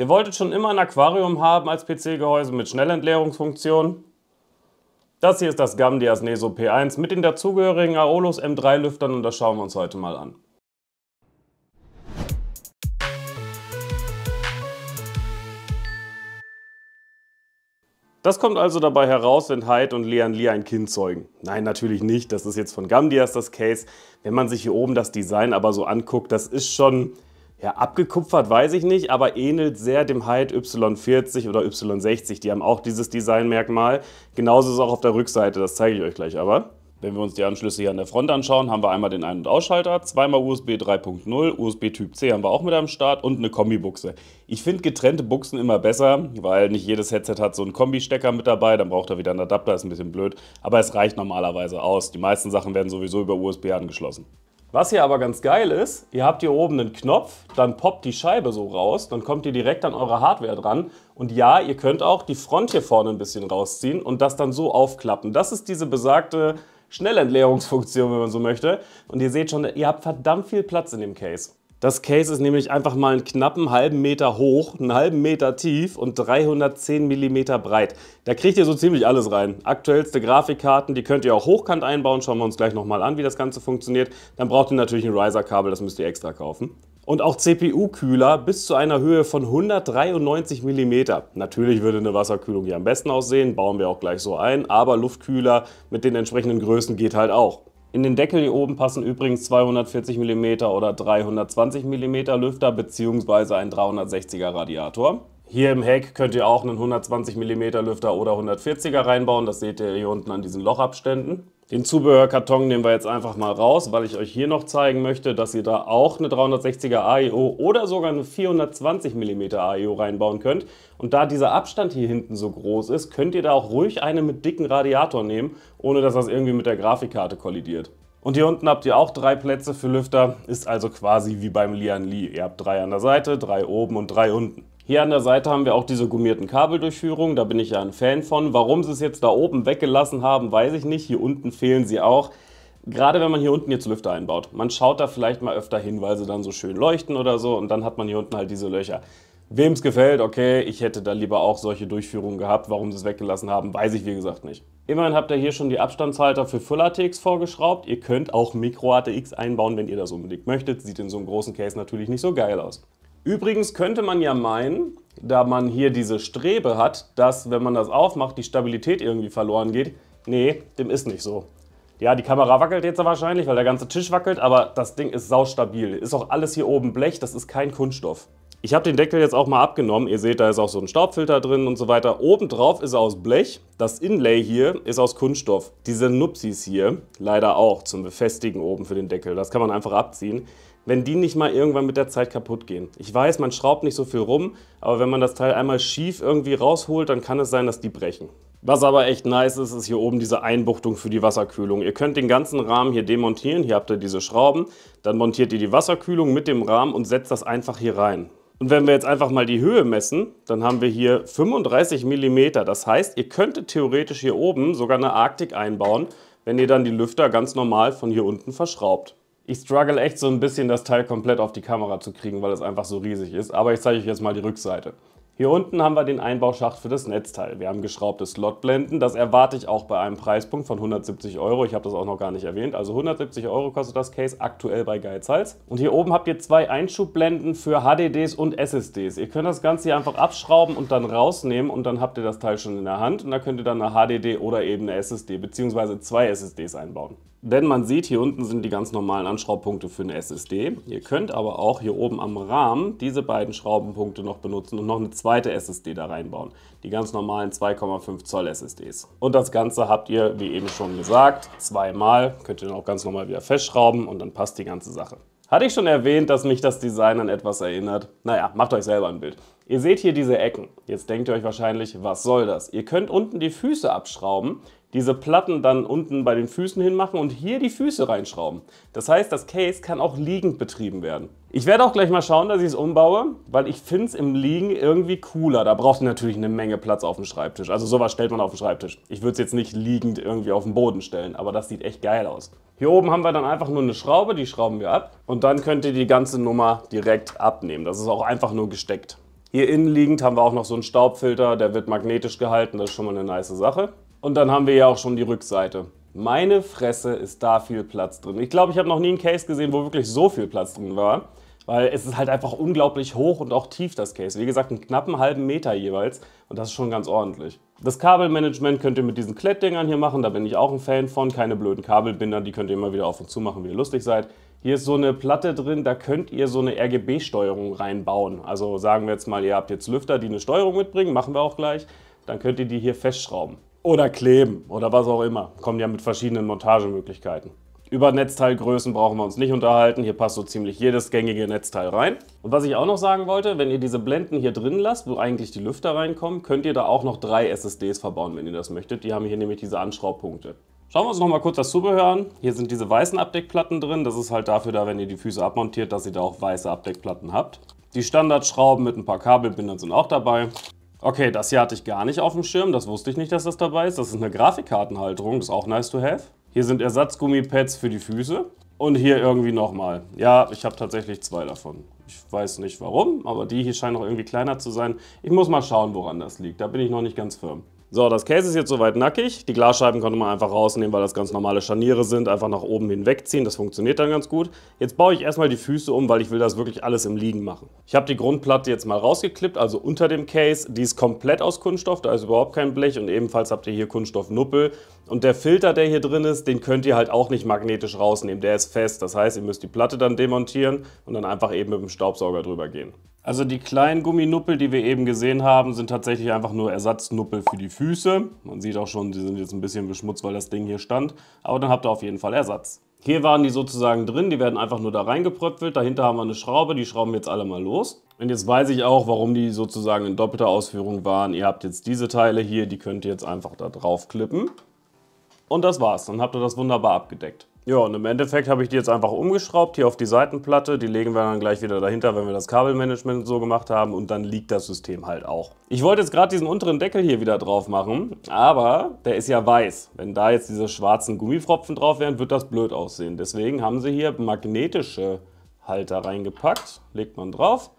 Ihr wolltet schon immer ein Aquarium haben als PC-Gehäuse mit Schnellentleerungsfunktion? Das hier ist das Gamdias Neso P1 mit den dazugehörigen Aolus M3-Lüftern und das schauen wir uns heute mal an. Das kommt also dabei heraus, wenn Hyde und Lian Li ein Kind zeugen. Nein, natürlich nicht, das ist jetzt von Gamdias das Case. Wenn man sich hier oben das Design aber so anguckt, das ist schon ja, abgekupfert weiß ich nicht, aber ähnelt sehr dem Hyde Y40 oder Y60. Die haben auch dieses Designmerkmal. Genauso ist es auch auf der Rückseite, das zeige ich euch gleich aber. Wenn wir uns die Anschlüsse hier an der Front anschauen, haben wir einmal den Ein- und Ausschalter, zweimal USB 3.0, USB Typ C haben wir auch mit am Start und eine Kombibuchse. Ich finde getrennte Buchsen immer besser, weil nicht jedes Headset hat so einen Kombistecker mit dabei, dann braucht er wieder einen Adapter, ist ein bisschen blöd, aber es reicht normalerweise aus. Die meisten Sachen werden sowieso über USB angeschlossen. Was hier aber ganz geil ist, ihr habt hier oben einen Knopf, dann poppt die Scheibe so raus, dann kommt ihr direkt an eure Hardware dran. Und ja, ihr könnt auch die Front hier vorne ein bisschen rausziehen und das dann so aufklappen. Das ist diese besagte Schnellentleerungsfunktion, wenn man so möchte. Und ihr seht schon, ihr habt verdammt viel Platz in dem Case. Das Case ist nämlich einfach mal einen knappen halben Meter hoch, einen halben Meter tief und 310 mm breit. Da kriegt ihr so ziemlich alles rein. Aktuellste Grafikkarten, die könnt ihr auch hochkant einbauen. Schauen wir uns gleich nochmal an, wie das Ganze funktioniert. Dann braucht ihr natürlich ein Riser-Kabel, das müsst ihr extra kaufen. Und auch CPU-Kühler bis zu einer Höhe von 193 mm. Natürlich würde eine Wasserkühlung hier am besten aussehen, bauen wir auch gleich so ein, aber Luftkühler mit den entsprechenden Größen geht halt auch. In den Deckel hier oben passen übrigens 240 mm oder 320 mm Lüfter bzw. ein 360er Radiator. Hier im Heck könnt ihr auch einen 120 mm Lüfter oder 140er reinbauen, das seht ihr hier unten an diesen Lochabständen. Den Zubehörkarton nehmen wir jetzt einfach mal raus, weil ich euch hier noch zeigen möchte, dass ihr da auch eine 360er AEO oder sogar eine 420 mm AEO reinbauen könnt. Und da dieser Abstand hier hinten so groß ist, könnt ihr da auch ruhig eine mit dicken Radiator nehmen, ohne dass das irgendwie mit der Grafikkarte kollidiert. Und hier unten habt ihr auch drei Plätze für Lüfter, ist also quasi wie beim Lian Li. Ihr habt drei an der Seite, drei oben und drei unten. Hier an der Seite haben wir auch diese gummierten Kabeldurchführungen, da bin ich ja ein Fan von. Warum sie es jetzt da oben weggelassen haben, weiß ich nicht. Hier unten fehlen sie auch. Gerade wenn man hier unten jetzt Lüfter einbaut. Man schaut da vielleicht mal öfter hin, weil sie dann so schön leuchten oder so und dann hat man hier unten halt diese Löcher. Wem es gefällt, okay, ich hätte da lieber auch solche Durchführungen gehabt. Warum sie es weggelassen haben, weiß ich wie gesagt nicht. Immerhin habt ihr hier schon die Abstandshalter für Full ATX vorgeschraubt. Ihr könnt auch Micro ATX einbauen, wenn ihr das unbedingt möchtet. Sieht in so einem großen Case natürlich nicht so geil aus. Übrigens könnte man ja meinen, da man hier diese Strebe hat, dass wenn man das aufmacht, die Stabilität irgendwie verloren geht. Nee, dem ist nicht so. Ja, die Kamera wackelt jetzt wahrscheinlich, weil der ganze Tisch wackelt, aber das Ding ist saustabil. Ist auch alles hier oben Blech, das ist kein Kunststoff. Ich habe den Deckel jetzt auch mal abgenommen. Ihr seht, da ist auch so ein Staubfilter drin und so weiter. Obendrauf ist er aus Blech. Das Inlay hier ist aus Kunststoff. Diese Nupsis hier leider auch zum Befestigen oben für den Deckel. Das kann man einfach abziehen wenn die nicht mal irgendwann mit der Zeit kaputt gehen. Ich weiß, man schraubt nicht so viel rum, aber wenn man das Teil einmal schief irgendwie rausholt, dann kann es sein, dass die brechen. Was aber echt nice ist, ist hier oben diese Einbuchtung für die Wasserkühlung. Ihr könnt den ganzen Rahmen hier demontieren, hier habt ihr diese Schrauben, dann montiert ihr die Wasserkühlung mit dem Rahmen und setzt das einfach hier rein. Und wenn wir jetzt einfach mal die Höhe messen, dann haben wir hier 35 mm. Das heißt, ihr könntet theoretisch hier oben sogar eine Arktik einbauen, wenn ihr dann die Lüfter ganz normal von hier unten verschraubt. Ich struggle echt so ein bisschen, das Teil komplett auf die Kamera zu kriegen, weil es einfach so riesig ist. Aber ich zeige euch jetzt mal die Rückseite. Hier unten haben wir den Einbauschacht für das Netzteil. Wir haben geschraubte Slotblenden. Das erwarte ich auch bei einem Preispunkt von 170 Euro. Ich habe das auch noch gar nicht erwähnt. Also 170 Euro kostet das Case aktuell bei Geizhals. Und hier oben habt ihr zwei Einschubblenden für HDDs und SSDs. Ihr könnt das Ganze hier einfach abschrauben und dann rausnehmen und dann habt ihr das Teil schon in der Hand. Und da könnt ihr dann eine HDD oder eben eine SSD bzw. zwei SSDs einbauen. Denn man sieht, hier unten sind die ganz normalen Anschraubpunkte für eine SSD. Ihr könnt aber auch hier oben am Rahmen diese beiden Schraubenpunkte noch benutzen und noch eine zweite SSD da reinbauen. Die ganz normalen 2,5 Zoll SSDs. Und das Ganze habt ihr, wie eben schon gesagt, zweimal. Könnt ihr dann auch ganz normal wieder festschrauben und dann passt die ganze Sache. Hatte ich schon erwähnt, dass mich das Design an etwas erinnert? Naja, macht euch selber ein Bild. Ihr seht hier diese Ecken. Jetzt denkt ihr euch wahrscheinlich, was soll das? Ihr könnt unten die Füße abschrauben, diese Platten dann unten bei den Füßen hinmachen und hier die Füße reinschrauben. Das heißt, das Case kann auch liegend betrieben werden. Ich werde auch gleich mal schauen, dass ich es umbaue, weil ich finde es im Liegen irgendwie cooler. Da braucht natürlich eine Menge Platz auf dem Schreibtisch. Also sowas stellt man auf dem Schreibtisch. Ich würde es jetzt nicht liegend irgendwie auf den Boden stellen, aber das sieht echt geil aus. Hier oben haben wir dann einfach nur eine Schraube, die schrauben wir ab. Und dann könnt ihr die ganze Nummer direkt abnehmen. Das ist auch einfach nur gesteckt. Hier innen liegend haben wir auch noch so einen Staubfilter, der wird magnetisch gehalten, das ist schon mal eine nice Sache. Und dann haben wir ja auch schon die Rückseite. Meine Fresse ist da viel Platz drin. Ich glaube, ich habe noch nie einen Case gesehen, wo wirklich so viel Platz drin war. Weil es ist halt einfach unglaublich hoch und auch tief, das Case. Wie gesagt, einen knappen halben Meter jeweils. Und das ist schon ganz ordentlich. Das Kabelmanagement könnt ihr mit diesen Klettdingern hier machen. Da bin ich auch ein Fan von. Keine blöden Kabelbinder, die könnt ihr immer wieder auf und zu machen, wie ihr lustig seid. Hier ist so eine Platte drin, da könnt ihr so eine RGB-Steuerung reinbauen. Also sagen wir jetzt mal, ihr habt jetzt Lüfter, die eine Steuerung mitbringen, machen wir auch gleich. Dann könnt ihr die hier festschrauben oder kleben oder was auch immer. Kommen ja mit verschiedenen Montagemöglichkeiten. Über Netzteilgrößen brauchen wir uns nicht unterhalten. Hier passt so ziemlich jedes gängige Netzteil rein. Und was ich auch noch sagen wollte, wenn ihr diese Blenden hier drin lasst, wo eigentlich die Lüfter reinkommen, könnt ihr da auch noch drei SSDs verbauen, wenn ihr das möchtet. Die haben hier nämlich diese Anschraubpunkte. Schauen wir uns nochmal kurz das Zubehör an. Hier sind diese weißen Abdeckplatten drin. Das ist halt dafür da, wenn ihr die Füße abmontiert, dass ihr da auch weiße Abdeckplatten habt. Die Standardschrauben mit ein paar Kabelbindern sind auch dabei. Okay, das hier hatte ich gar nicht auf dem Schirm. Das wusste ich nicht, dass das dabei ist. Das ist eine Grafikkartenhalterung. Das ist auch nice to have. Hier sind Ersatzgummipads für die Füße. Und hier irgendwie nochmal. Ja, ich habe tatsächlich zwei davon. Ich weiß nicht warum, aber die hier scheinen noch irgendwie kleiner zu sein. Ich muss mal schauen, woran das liegt. Da bin ich noch nicht ganz firm. So, das Case ist jetzt soweit nackig. Die Glasscheiben konnte man einfach rausnehmen, weil das ganz normale Scharniere sind. Einfach nach oben hinwegziehen, das funktioniert dann ganz gut. Jetzt baue ich erstmal die Füße um, weil ich will das wirklich alles im Liegen machen. Ich habe die Grundplatte jetzt mal rausgeklippt, also unter dem Case. Die ist komplett aus Kunststoff, da ist überhaupt kein Blech und ebenfalls habt ihr hier Kunststoffnuppel. Und der Filter, der hier drin ist, den könnt ihr halt auch nicht magnetisch rausnehmen, der ist fest. Das heißt, ihr müsst die Platte dann demontieren und dann einfach eben mit dem Staubsauger drüber gehen. Also die kleinen Gumminuppel, die wir eben gesehen haben, sind tatsächlich einfach nur Ersatznuppel für die Füße. Man sieht auch schon, die sind jetzt ein bisschen beschmutzt, weil das Ding hier stand. Aber dann habt ihr auf jeden Fall Ersatz. Hier waren die sozusagen drin, die werden einfach nur da reingepröpfelt. Dahinter haben wir eine Schraube, die schrauben wir jetzt alle mal los. Und jetzt weiß ich auch, warum die sozusagen in doppelter Ausführung waren. Ihr habt jetzt diese Teile hier, die könnt ihr jetzt einfach da drauf klippen. Und das war's, dann habt ihr das wunderbar abgedeckt. Ja, und im Endeffekt habe ich die jetzt einfach umgeschraubt hier auf die Seitenplatte. Die legen wir dann gleich wieder dahinter, wenn wir das Kabelmanagement so gemacht haben. Und dann liegt das System halt auch. Ich wollte jetzt gerade diesen unteren Deckel hier wieder drauf machen, aber der ist ja weiß. Wenn da jetzt diese schwarzen Gummifropfen drauf wären, wird das blöd aussehen. Deswegen haben sie hier magnetische Halter reingepackt. Legt man drauf.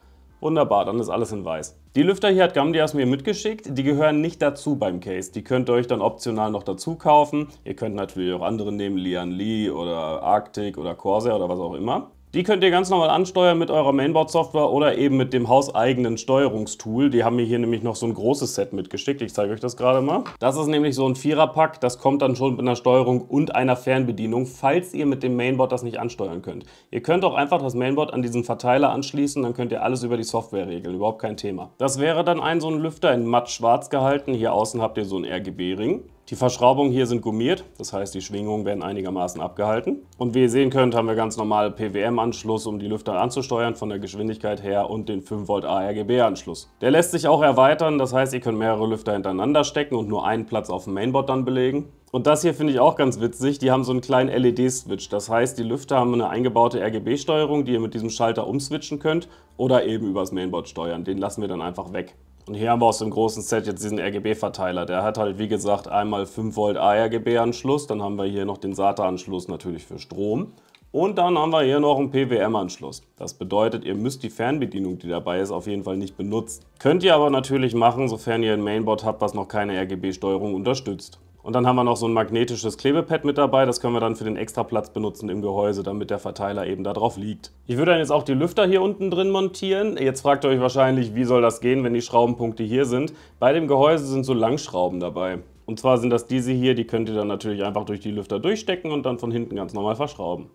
Wunderbar, dann ist alles in weiß. Die Lüfter hier hat Gamdias mir mitgeschickt, die gehören nicht dazu beim Case. Die könnt ihr euch dann optional noch dazu kaufen. Ihr könnt natürlich auch andere nehmen, Lian Lee oder Arctic oder Corsair oder was auch immer. Die könnt ihr ganz normal ansteuern mit eurer Mainboard-Software oder eben mit dem hauseigenen Steuerungstool. Die haben mir hier nämlich noch so ein großes Set mitgeschickt. Ich zeige euch das gerade mal. Das ist nämlich so ein Viererpack. Das kommt dann schon mit einer Steuerung und einer Fernbedienung, falls ihr mit dem Mainboard das nicht ansteuern könnt. Ihr könnt auch einfach das Mainboard an diesen Verteiler anschließen, dann könnt ihr alles über die Software regeln. Überhaupt kein Thema. Das wäre dann ein so ein Lüfter in matt schwarz gehalten. Hier außen habt ihr so einen RGB-Ring. Die Verschraubungen hier sind gummiert, das heißt die Schwingungen werden einigermaßen abgehalten. Und wie ihr sehen könnt, haben wir ganz normal PWM-Anschluss, um die Lüfter anzusteuern von der Geschwindigkeit her und den 5V ARGB-Anschluss. Der lässt sich auch erweitern, das heißt ihr könnt mehrere Lüfter hintereinander stecken und nur einen Platz auf dem Mainboard dann belegen. Und das hier finde ich auch ganz witzig, die haben so einen kleinen LED-Switch. Das heißt, die Lüfter haben eine eingebaute RGB-Steuerung, die ihr mit diesem Schalter umswitchen könnt oder eben übers Mainboard steuern. Den lassen wir dann einfach weg. Und hier haben wir aus dem großen Set jetzt diesen RGB-Verteiler. Der hat halt, wie gesagt, einmal 5 Volt argb anschluss Dann haben wir hier noch den SATA-Anschluss natürlich für Strom. Und dann haben wir hier noch einen PWM-Anschluss. Das bedeutet, ihr müsst die Fernbedienung, die dabei ist, auf jeden Fall nicht benutzen. Könnt ihr aber natürlich machen, sofern ihr ein Mainboard habt, was noch keine RGB-Steuerung unterstützt. Und dann haben wir noch so ein magnetisches Klebepad mit dabei, das können wir dann für den Extraplatz benutzen im Gehäuse, damit der Verteiler eben da drauf liegt. Ich würde dann jetzt auch die Lüfter hier unten drin montieren. Jetzt fragt ihr euch wahrscheinlich, wie soll das gehen, wenn die Schraubenpunkte hier sind. Bei dem Gehäuse sind so Langschrauben dabei. Und zwar sind das diese hier, die könnt ihr dann natürlich einfach durch die Lüfter durchstecken und dann von hinten ganz normal verschrauben.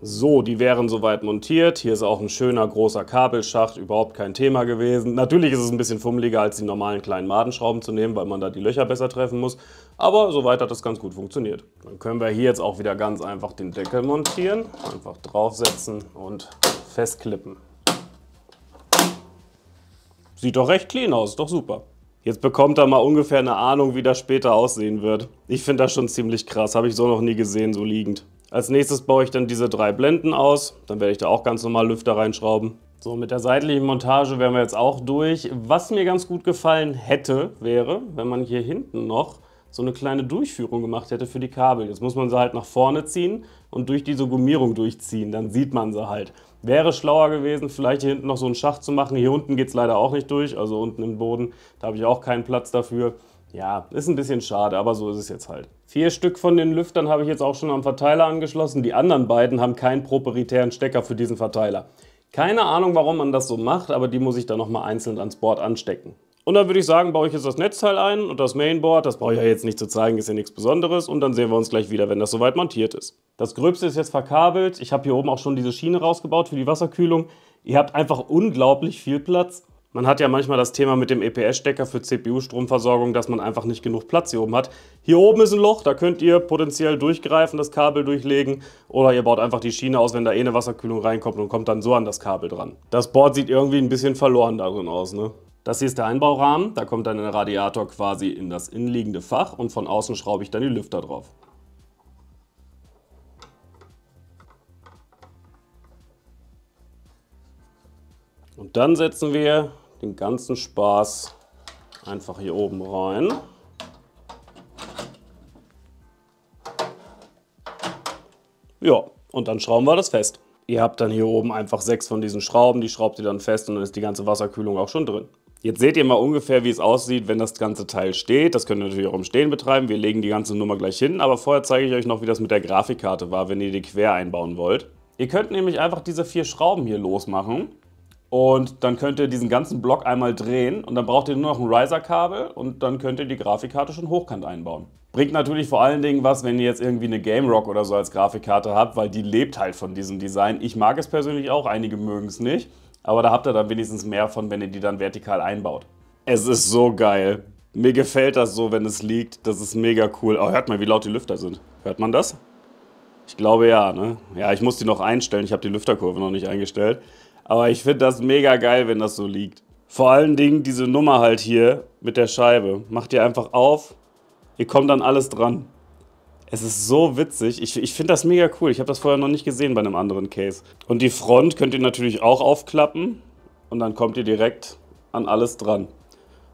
So, die wären soweit montiert. Hier ist auch ein schöner großer Kabelschacht, überhaupt kein Thema gewesen. Natürlich ist es ein bisschen fummeliger, als die normalen kleinen Madenschrauben zu nehmen, weil man da die Löcher besser treffen muss. Aber soweit hat das ganz gut funktioniert. Dann können wir hier jetzt auch wieder ganz einfach den Deckel montieren. Einfach draufsetzen und festklippen. Sieht doch recht clean aus, doch super. Jetzt bekommt er mal ungefähr eine Ahnung, wie das später aussehen wird. Ich finde das schon ziemlich krass, habe ich so noch nie gesehen, so liegend. Als nächstes baue ich dann diese drei Blenden aus. Dann werde ich da auch ganz normal Lüfter reinschrauben. So, mit der seitlichen Montage wären wir jetzt auch durch. Was mir ganz gut gefallen hätte, wäre, wenn man hier hinten noch so eine kleine Durchführung gemacht hätte für die Kabel. Jetzt muss man sie halt nach vorne ziehen und durch diese Gummierung durchziehen, dann sieht man sie halt. Wäre schlauer gewesen, vielleicht hier hinten noch so einen Schacht zu machen. Hier unten geht es leider auch nicht durch, also unten im Boden, da habe ich auch keinen Platz dafür. Ja, ist ein bisschen schade, aber so ist es jetzt halt. Vier Stück von den Lüftern habe ich jetzt auch schon am Verteiler angeschlossen. Die anderen beiden haben keinen proprietären Stecker für diesen Verteiler. Keine Ahnung, warum man das so macht, aber die muss ich dann nochmal einzeln ans Board anstecken. Und dann würde ich sagen, baue ich jetzt das Netzteil ein und das Mainboard, das brauche ich ja jetzt nicht zu zeigen, ist ja nichts Besonderes. Und dann sehen wir uns gleich wieder, wenn das soweit montiert ist. Das Gröbste ist jetzt verkabelt. Ich habe hier oben auch schon diese Schiene rausgebaut für die Wasserkühlung. Ihr habt einfach unglaublich viel Platz. Man hat ja manchmal das Thema mit dem EPS-Stecker für CPU-Stromversorgung, dass man einfach nicht genug Platz hier oben hat. Hier oben ist ein Loch, da könnt ihr potenziell durchgreifen, das Kabel durchlegen oder ihr baut einfach die Schiene aus, wenn da eh eine Wasserkühlung reinkommt und kommt dann so an das Kabel dran. Das Board sieht irgendwie ein bisschen verloren darin aus, ne? Das hier ist der Einbaurahmen, da kommt dann ein Radiator quasi in das innenliegende Fach und von außen schraube ich dann die Lüfter drauf. Und dann setzen wir den ganzen Spaß einfach hier oben rein. Ja, und dann schrauben wir das fest. Ihr habt dann hier oben einfach sechs von diesen Schrauben, die schraubt ihr dann fest und dann ist die ganze Wasserkühlung auch schon drin. Jetzt seht ihr mal ungefähr, wie es aussieht, wenn das ganze Teil steht. Das könnt ihr natürlich auch im Stehen betreiben. Wir legen die ganze Nummer gleich hin, aber vorher zeige ich euch noch, wie das mit der Grafikkarte war, wenn ihr die quer einbauen wollt. Ihr könnt nämlich einfach diese vier Schrauben hier losmachen und dann könnt ihr diesen ganzen Block einmal drehen und dann braucht ihr nur noch ein Riser-Kabel und dann könnt ihr die Grafikkarte schon hochkant einbauen. Bringt natürlich vor allen Dingen was, wenn ihr jetzt irgendwie eine Game Rock oder so als Grafikkarte habt, weil die lebt halt von diesem Design. Ich mag es persönlich auch, einige mögen es nicht, aber da habt ihr dann wenigstens mehr von, wenn ihr die dann vertikal einbaut. Es ist so geil. Mir gefällt das so, wenn es liegt. Das ist mega cool. Oh, hört mal, wie laut die Lüfter sind. Hört man das? Ich glaube ja, ne? Ja, ich muss die noch einstellen. Ich habe die Lüfterkurve noch nicht eingestellt. Aber ich finde das mega geil, wenn das so liegt. Vor allen Dingen diese Nummer halt hier mit der Scheibe. Macht ihr einfach auf, ihr kommt dann alles dran. Es ist so witzig. Ich, ich finde das mega cool. Ich habe das vorher noch nicht gesehen bei einem anderen Case. Und die Front könnt ihr natürlich auch aufklappen und dann kommt ihr direkt an alles dran.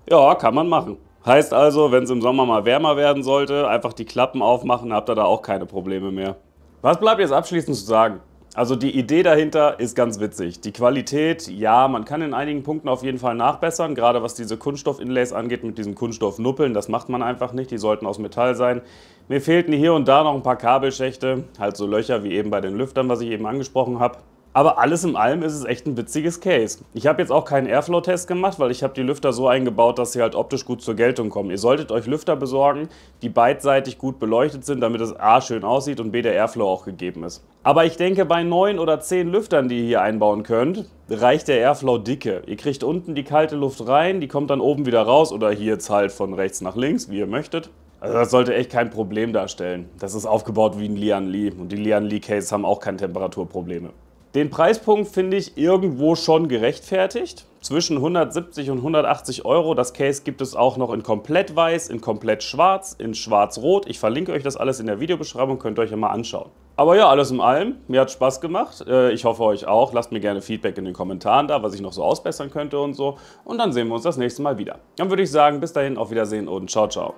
Ja, kann man machen. Heißt also, wenn es im Sommer mal wärmer werden sollte, einfach die Klappen aufmachen, habt ihr da auch keine Probleme mehr. Was bleibt jetzt abschließend zu sagen? Also die Idee dahinter ist ganz witzig. Die Qualität, ja, man kann in einigen Punkten auf jeden Fall nachbessern, gerade was diese Kunststoff-Inlays angeht mit diesen Kunststoffnuppeln, das macht man einfach nicht, die sollten aus Metall sein. Mir fehlten hier und da noch ein paar Kabelschächte, halt so Löcher wie eben bei den Lüftern, was ich eben angesprochen habe. Aber alles in allem ist es echt ein witziges Case. Ich habe jetzt auch keinen Airflow-Test gemacht, weil ich habe die Lüfter so eingebaut, dass sie halt optisch gut zur Geltung kommen. Ihr solltet euch Lüfter besorgen, die beidseitig gut beleuchtet sind, damit es A schön aussieht und B der Airflow auch gegeben ist. Aber ich denke, bei 9 oder 10 Lüftern, die ihr hier einbauen könnt, reicht der Airflow dicke. Ihr kriegt unten die kalte Luft rein, die kommt dann oben wieder raus oder hier jetzt halt von rechts nach links, wie ihr möchtet. Also das sollte echt kein Problem darstellen. Das ist aufgebaut wie ein Lian Li und die Lian Li Cases haben auch keine Temperaturprobleme. Den Preispunkt finde ich irgendwo schon gerechtfertigt. Zwischen 170 und 180 Euro. Das Case gibt es auch noch in komplett weiß, in komplett schwarz, in schwarz-rot. Ich verlinke euch das alles in der Videobeschreibung, könnt ihr euch ja mal anschauen. Aber ja, alles in allem, mir hat Spaß gemacht. Äh, ich hoffe euch auch. Lasst mir gerne Feedback in den Kommentaren da, was ich noch so ausbessern könnte und so. Und dann sehen wir uns das nächste Mal wieder. Dann würde ich sagen, bis dahin, auf Wiedersehen und ciao, ciao.